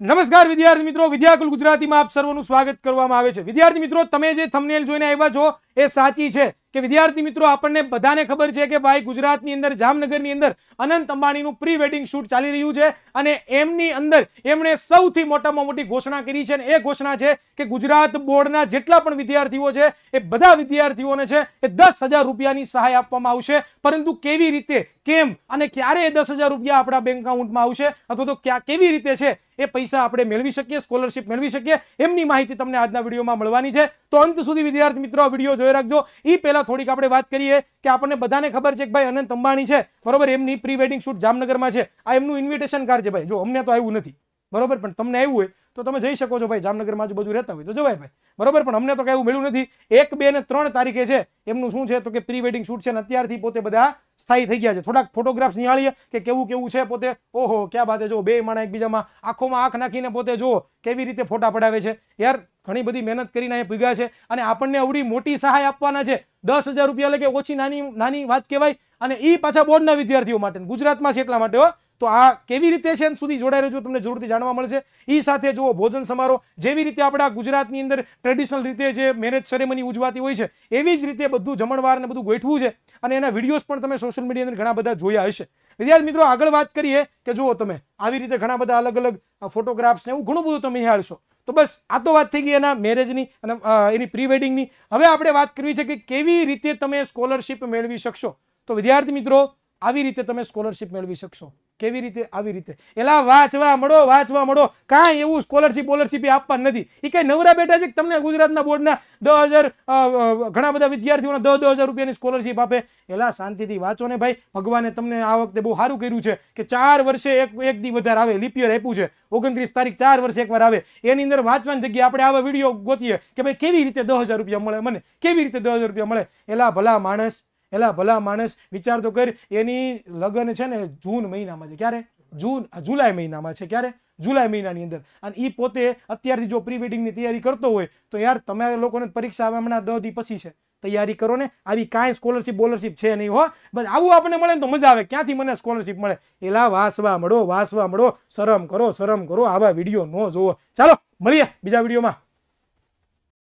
નમસ્કાર વિદ્યાર્થી મિત્રો વિદ્યાકુલ ગુજરાતીમાં આપ સર્વનું સ્વાગત કરવામાં આવે છે વિદ્યાર્થી મિત્રો તમે જે થમનેલ જોઈને આવ્યા છો એ સાચી છે કે વિદ્યાર્થી મિત્રો આપણને બધાને ખબર છે કે ભાઈ ગુજરાતની અંદર જામનગરની અંદર અનંત અંબાણીનું પ્રી વેડિંગ શૂટ ચાલી રહ્યું છે અને એમની અંદર એમણે સૌથી મોટામાં મોટી ઘોષણા કરી છે અને એ ઘોષણા છે કે ગુજરાત બોર્ડના જેટલા પણ વિદ્યાર્થીઓ છે એ બધા વિદ્યાર્થીઓને છે એ દસ રૂપિયાની સહાય આપવામાં આવશે પરંતુ કેવી રીતે કેમ અને ક્યારે એ દસ રૂપિયા આપણા બેંક એકાઉન્ટમાં આવશે અથવા તો કેવી રીતે છે એ પૈસા આપણે મેળવી શકીએ સ્કોલરશીપ મેળવી શકીએ એમની માહિતી તમને આજના વિડીયોમાં મળવાની છે તો અંત સુધી વિદ્યાર્થી મિત્રો વિડીયો જોઈ રાખજો એ પહેલાં થોડીક આપણે વાત કરીએ કે આપણને બધાને ખબર છે કે ભાઈ અનંત અંબાણી છે બરોબર એમની પ્રી વેડિંગ શૂટ જામનગરમાં છે આ એમનું ઇન્વિટેશન કાર્ડ છે ભાઈ જો અમને તો આવ્યું નથી બરોબર પણ તમને આવ્યું હોય તો તમે જઈ શકો છો ભાઈ જામનગરમાં આજુબાજુ રહેતા હોય તો જોવાય ભાઈ બરોબર પણ અમને તો કાંઈ એવું મળ્યું નથી એક બે ને ત્રણ તારીખે છે એમનું શું છે તો કે પ્રી વેડિંગ શૂટ છે અને અત્યારથી પોતે બધા સ્થાયી થઈ ગયા છે થોડાક ફોટોગ્રાફ્સ નિહાળીએ કે કેવું કેવું છે પોતે ઓહો ક્યાં વાત જો બે માણા એકબીજામાં આંખોમાં આંખ નાખીને પોતે જો કેવી રીતે ફોટા પડાવે છે યાર ઘણી બધી મહેનત કરીને અહીંયા ભેગા છે અને આપણને આવડી મોટી સહાય આપવાના છે દસ હજાર રૂપિયા એટલે કે ઓછી નાની નાની વાત કહેવાય અને એ પાછા બોર્ડના વિદ્યાર્થીઓ માટે ગુજરાતમાં છે એટલા માટે હો તો આ કેવી રીતે છે સુધી જોડાઈ રહેજો તમને જરૂરથી જાણવા મળશે એ સાથે જુઓ ભોજન સમારોહ જેવી રીતે આપણા ગુજરાતની અંદર ટ્રેડિશનલ રીતે જે મેરેજ સેરેમની ઉજવાતી હોય છે એવી જ રીતે બધું જમણવાર ને બધું ગોઠવું છે અને એના વિડીયોઝ પણ તમે સોશિયલ મીડિયા અંદર ઘણા બધા જોયા હશે વિદ્યાર્થી મિત્રો આગળ વાત કરીએ કે જુઓ તમે આવી રીતે ઘણા બધા અલગ અલગ ફોટોગ્રાફ્સ ને એવું ઘણું બધું તમે નિહાળશો તો બસ આ તો વાત થઈ ગઈ એના મેરેજની અને એની પ્રીવેડિંગની હવે આપણે વાત કરવી છે કે કેવી રીતે તમે સ્કોલરશિપ મેળવી શકશો તો વિદ્યાર્થી મિત્રો આવી રીતે તમે સ્કોલરશીપ મેળવી શકશો કેવી રીતે આવી રીતે એલા વાંચવા મળો વાંચવા મળો કાંઈ એવું સ્કોલરશિપ બોલરશિપ આપવા નથી એ કાંઈ નવરા બેઠા છે તમને ગુજરાતના બોર્ડના દસ હજાર ઘણા બધા વિદ્યાર્થીઓને દસ દસ હજાર રૂપિયાની સ્કોલરશીપ આપે એલા શાંતિથી વાંચો ને ભાઈ ભગવાને તમને આ વખતે બહુ સારું કર્યું છે કે ચાર વર્ષે એક એક દી વધારે આવે લિપિયર આપ્યું છે ઓગણત્રીસ તારીખ ચાર વર્ષે એકવાર આવે એની અંદર વાંચવાની જગ્યાએ આપણે આવા વિડીયો ગોતીએ કે ભાઈ કેવી રીતે દસ રૂપિયા મળે મને કેવી રીતે દસ રૂપિયા મળે એલા ભલા માણસ એલા ભલા માણસ વિચાર તો કર એની લગ્ન છે ને જૂન મહિનામાં છે ક્યારે જૂન જુલાઈ મહિનામાં છે ક્યારે જુલાઈ મહિનાની અંદર અને એ પોતે અત્યારથી જો પ્રી વેડિંગની તૈયારી કરતો હોય તો યાર તમે લોકોને પરીક્ષા આવે હમણાં દસ પછી છે તૈયારી કરો ને આવી કાંઈ સ્કોલરશિપ બોલરશિપ છે નહીં હો બસ આવું આપણને મળે ને તો મજા આવે ક્યાંથી મને સ્કોલરશિપ મળે એલા વાસવા મળો વાસવા મળો શરમ કરો શરમ કરો આવા વિડીયો ન જોવો ચાલો મળીએ બીજા વિડીયોમાં